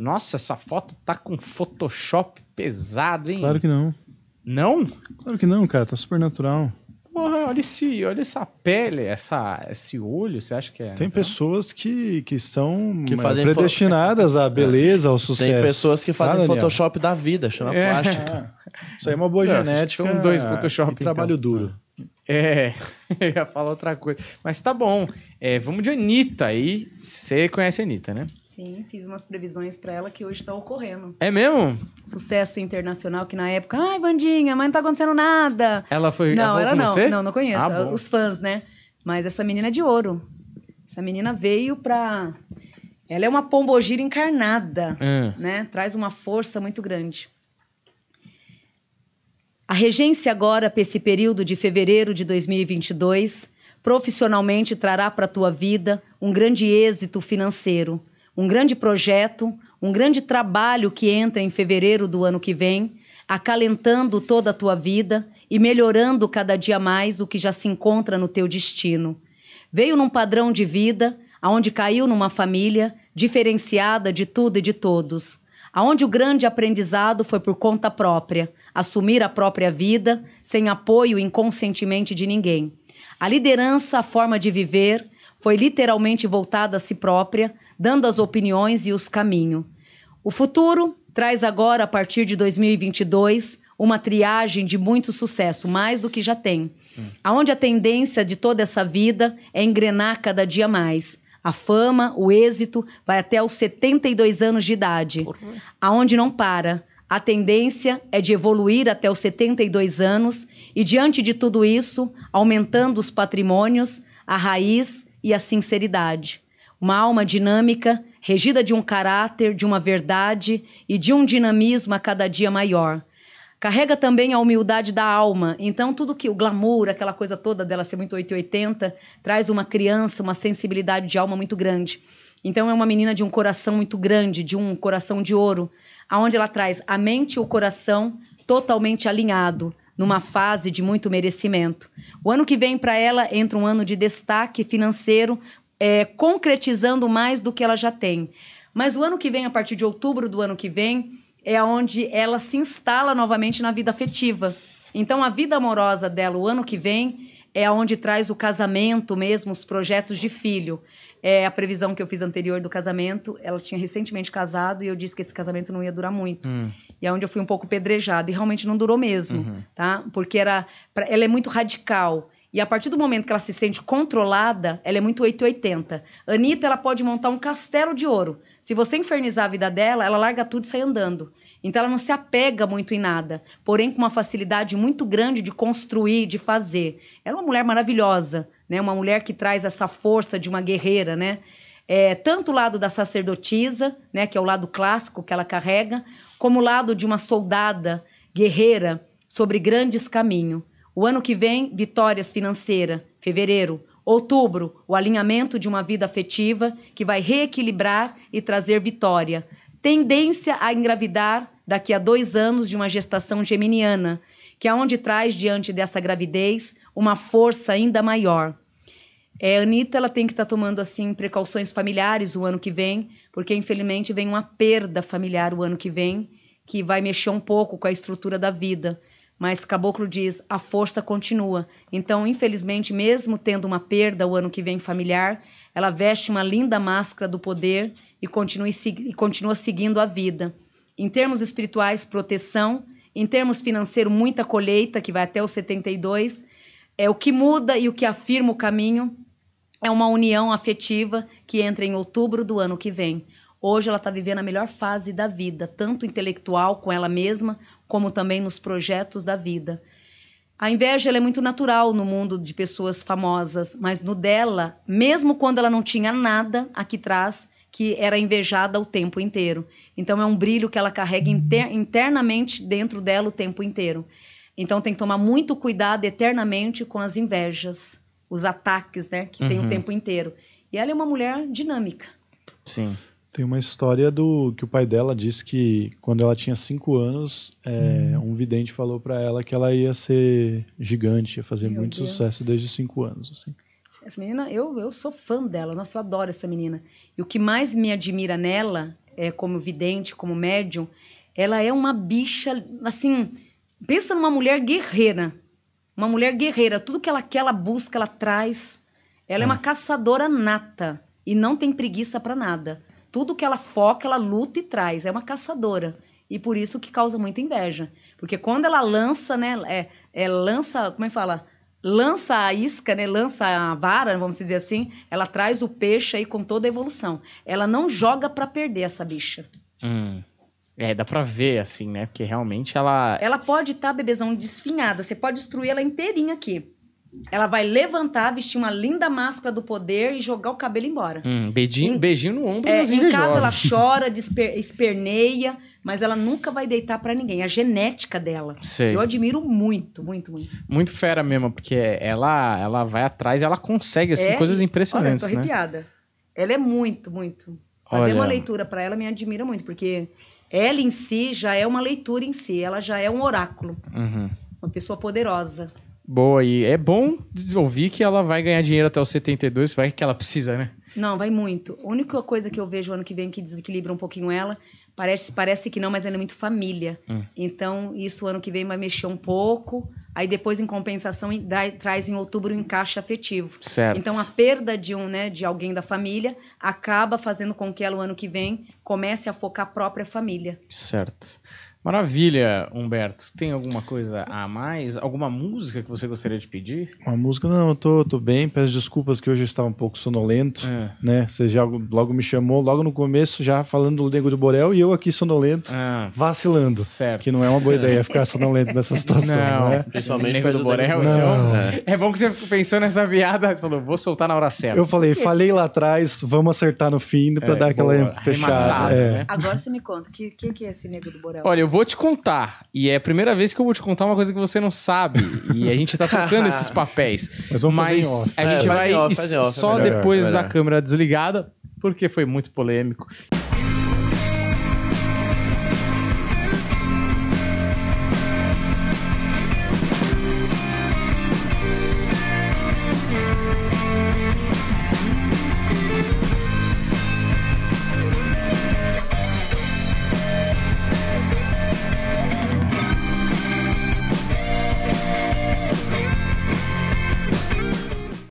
Nossa, essa foto tá com Photoshop pesado, hein? Claro que não. Não? Claro que não, cara. Tá super natural. Porra, olha, esse, olha essa pele, essa, esse olho, você acha que é? Tem então? pessoas que, que são que é, fazem predestinadas à é. beleza, ao sucesso. Tem pessoas que fazem ah, Photoshop da vida, chama é. plástica. Isso aí é uma boa Não, genética. São dois Photoshop. E trabalho então. duro. É, eu ia falar outra coisa. Mas tá bom. É, vamos de Anitta aí. Você conhece a Anitta, né? Sim, fiz umas previsões para ela que hoje estão tá ocorrendo. É mesmo? Sucesso internacional que na época. Ai, Bandinha mas não tá acontecendo nada. Ela foi. Não, ela, ela não. Você? Não, não conheço. Ah, Os fãs, né? Mas essa menina é de ouro. Essa menina veio pra. Ela é uma pombogira encarnada, ah. né? Traz uma força muito grande. A regência agora para esse período de fevereiro de 2022 profissionalmente trará para a tua vida um grande êxito financeiro, um grande projeto, um grande trabalho que entra em fevereiro do ano que vem, acalentando toda a tua vida e melhorando cada dia mais o que já se encontra no teu destino. Veio num padrão de vida aonde caiu numa família diferenciada de tudo e de todos, aonde o grande aprendizado foi por conta própria assumir a própria vida sem apoio inconscientemente de ninguém. A liderança, a forma de viver, foi literalmente voltada a si própria, dando as opiniões e os caminhos. O futuro traz agora, a partir de 2022, uma triagem de muito sucesso, mais do que já tem. Hum. Onde a tendência de toda essa vida é engrenar cada dia mais. A fama, o êxito, vai até os 72 anos de idade. Porra. Aonde não para. A tendência é de evoluir até os 72 anos e, diante de tudo isso, aumentando os patrimônios, a raiz e a sinceridade. Uma alma dinâmica, regida de um caráter, de uma verdade e de um dinamismo a cada dia maior. Carrega também a humildade da alma. Então, tudo que o glamour, aquela coisa toda dela ser muito 880, traz uma criança, uma sensibilidade de alma muito grande. Então, é uma menina de um coração muito grande, de um coração de ouro aonde ela traz a mente e o coração totalmente alinhado, numa fase de muito merecimento. O ano que vem para ela entra um ano de destaque financeiro, é, concretizando mais do que ela já tem. Mas o ano que vem, a partir de outubro do ano que vem, é onde ela se instala novamente na vida afetiva. Então, a vida amorosa dela, o ano que vem, é onde traz o casamento mesmo, os projetos de filho. É a previsão que eu fiz anterior do casamento, ela tinha recentemente casado e eu disse que esse casamento não ia durar muito. Hum. E é onde eu fui um pouco pedrejada e realmente não durou mesmo, uhum. tá? Porque era, pra, ela é muito radical. E a partir do momento que ela se sente controlada, ela é muito 880. Anitta, ela pode montar um castelo de ouro. Se você infernizar a vida dela, ela larga tudo e sai andando. Então ela não se apega muito em nada, porém com uma facilidade muito grande de construir, de fazer. Ela é uma mulher maravilhosa, né? Uma mulher que traz essa força de uma guerreira, né? É, tanto o lado da sacerdotisa, né, que é o lado clássico que ela carrega, como o lado de uma soldada guerreira sobre grandes caminhos. O ano que vem, vitórias financeiras, fevereiro. Outubro, o alinhamento de uma vida afetiva que vai reequilibrar e trazer vitória tendência a engravidar daqui a dois anos de uma gestação geminiana, que é onde traz diante dessa gravidez uma força ainda maior. É, a Anitta ela tem que estar tá tomando assim precauções familiares o ano que vem, porque infelizmente vem uma perda familiar o ano que vem, que vai mexer um pouco com a estrutura da vida. Mas Caboclo diz, a força continua. Então, infelizmente, mesmo tendo uma perda o ano que vem familiar, ela veste uma linda máscara do poder e, continue, e continua seguindo a vida. Em termos espirituais, proteção. Em termos financeiros, muita colheita, que vai até os 72. É o que muda e o que afirma o caminho é uma união afetiva que entra em outubro do ano que vem. Hoje ela está vivendo a melhor fase da vida, tanto intelectual com ela mesma, como também nos projetos da vida. A inveja é muito natural no mundo de pessoas famosas, mas no dela, mesmo quando ela não tinha nada aqui atrás, que era invejada o tempo inteiro. Então é um brilho que ela carrega inter internamente dentro dela o tempo inteiro. Então tem que tomar muito cuidado eternamente com as invejas, os ataques, né, que uhum. tem o uhum. tempo inteiro. E ela é uma mulher dinâmica. Sim. Tem uma história do que o pai dela disse que quando ela tinha cinco anos, é, hum. um vidente falou para ela que ela ia ser gigante, ia fazer Meu muito Deus. sucesso desde cinco anos. Assim. Essa menina, eu, eu sou fã dela. Nossa, eu adoro essa menina. E o que mais me admira nela, é, como vidente, como médium, ela é uma bicha, assim... Pensa numa mulher guerreira. Uma mulher guerreira. Tudo que ela quer, ela busca, ela traz. Ela é uma ah. caçadora nata. E não tem preguiça para nada. Tudo que ela foca, ela luta e traz. É uma caçadora. E por isso que causa muita inveja. Porque quando ela lança, né? É, é lança... Como é que fala? lança a isca, né? Lança a vara, vamos dizer assim. Ela traz o peixe aí com toda a evolução. Ela não joga para perder essa bicha. Hum. É, dá pra ver, assim, né? Porque realmente ela. Ela pode estar, tá, bebezão, desfinhada. Você pode destruir ela inteirinha aqui. Ela vai levantar, vestir uma linda máscara do poder e jogar o cabelo embora. Hum, beijinho, em, beijinho no ombro. É, em casa ela chora, desper, esperneia mas ela nunca vai deitar para ninguém. É a genética dela. Sei. Eu admiro muito, muito, muito. Muito fera mesmo, porque ela ela vai atrás, ela consegue assim é, coisas impressionantes, olha, eu tô né? arrepiada. Né? Ela é muito, muito. Fazer é olha. uma leitura para ela me admira muito, porque ela em si já é uma leitura em si, ela já é um oráculo. Uhum. Uma pessoa poderosa. Boa, e é bom ouvir que ela vai ganhar dinheiro até os 72, vai que ela precisa, né? Não, vai muito. A única coisa que eu vejo ano que vem que desequilibra um pouquinho ela Parece, parece que não, mas ela é muito família. Hum. Então, isso ano que vem vai mexer um pouco. Aí depois, em compensação, dá, traz em outubro o um encaixe afetivo. Certo. Então, a perda de um, né, de alguém da família acaba fazendo com que ela, o ano que vem, comece a focar a própria família. Certo. Maravilha, Humberto. Tem alguma coisa a mais? Alguma música que você gostaria de pedir? Uma música? Não, eu tô, tô bem. Peço desculpas que hoje eu estava um pouco sonolento, é. né? Você já logo me chamou, logo no começo, já falando do Nego de Borel e eu aqui sonolento, ah, vacilando. Certo. Que não é uma boa ideia ficar sonolento nessa situação, não, né? Principalmente Nego do, Borel, então, não. É. é. bom que você pensou nessa viada, e falou, vou soltar na hora certa. Eu falei, falei lá atrás, vamos acertar no fim para é, dar aquela boa, fechada. É. Né? Agora você me conta, o que, que, que é esse Nego do Borel? Olha, eu vou te contar. E é a primeira vez que eu vou te contar uma coisa que você não sabe. e a gente tá tocando esses papéis. Mas, Mas a gente é, vai off, off, é só melhor, depois é melhor. da câmera desligada, porque foi muito polêmico.